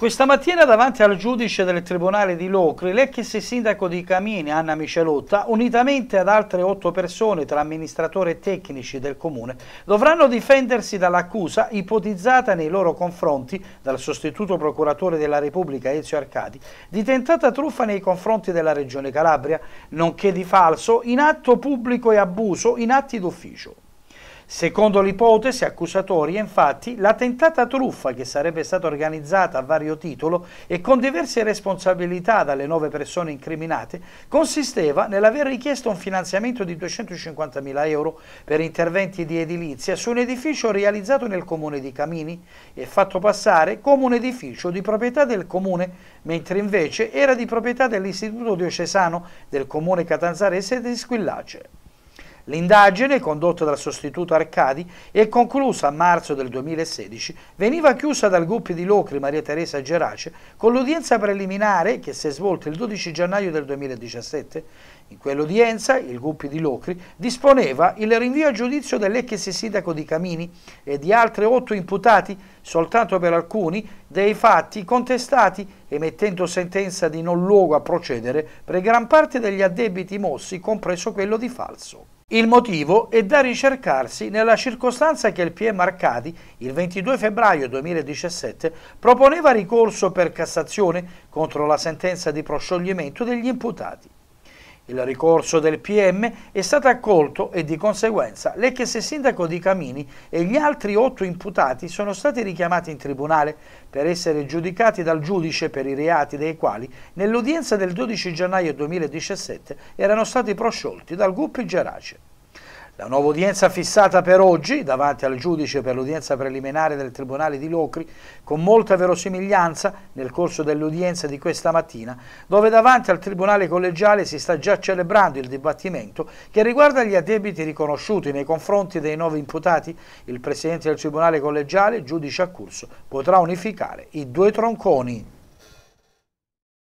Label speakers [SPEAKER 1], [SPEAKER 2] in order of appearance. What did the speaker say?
[SPEAKER 1] Questa mattina davanti al giudice del Tribunale di Locri, l'ex sindaco di Camini, Anna Micelotta, unitamente ad altre otto persone tra amministratori e tecnici del comune, dovranno difendersi dall'accusa ipotizzata nei loro confronti dal sostituto procuratore della Repubblica Ezio Arcadi di tentata truffa nei confronti della Regione Calabria, nonché di falso in atto pubblico e abuso in atti d'ufficio. Secondo l'ipotesi accusatoria, infatti, la tentata truffa che sarebbe stata organizzata a vario titolo e con diverse responsabilità dalle nove persone incriminate, consisteva nell'aver richiesto un finanziamento di 250.000 euro per interventi di edilizia su un edificio realizzato nel comune di Camini e fatto passare come un edificio di proprietà del comune, mentre invece era di proprietà dell'Istituto Diocesano del comune Catanzarese di Squillace. L'indagine, condotta dal sostituto Arcadi e conclusa a marzo del 2016, veniva chiusa dal gruppo di Locri Maria Teresa Gerace con l'udienza preliminare che si è svolta il 12 gennaio del 2017. In quell'udienza il gruppo di Locri disponeva il rinvio a giudizio dell'ex sindaco di Camini e di altri otto imputati, soltanto per alcuni, dei fatti contestati emettendo sentenza di non luogo a procedere per gran parte degli addebiti mossi, compreso quello di falso. Il motivo è da ricercarsi nella circostanza che il PM Arcadi, il 22 febbraio 2017, proponeva ricorso per Cassazione contro la sentenza di proscioglimento degli imputati. Il ricorso del PM è stato accolto e di conseguenza l'ex sindaco di Camini e gli altri otto imputati sono stati richiamati in tribunale per essere giudicati dal giudice per i reati dei quali nell'udienza del 12 gennaio 2017 erano stati prosciolti dal GUP Gerace. La nuova udienza fissata per oggi davanti al giudice per l'udienza preliminare del Tribunale di Locri, con molta verosimiglianza nel corso dell'udienza di questa mattina, dove davanti al Tribunale collegiale si sta già celebrando il dibattimento che riguarda gli addebiti riconosciuti nei confronti dei nuovi imputati, il Presidente del Tribunale collegiale, giudice a curso, potrà unificare i due tronconi.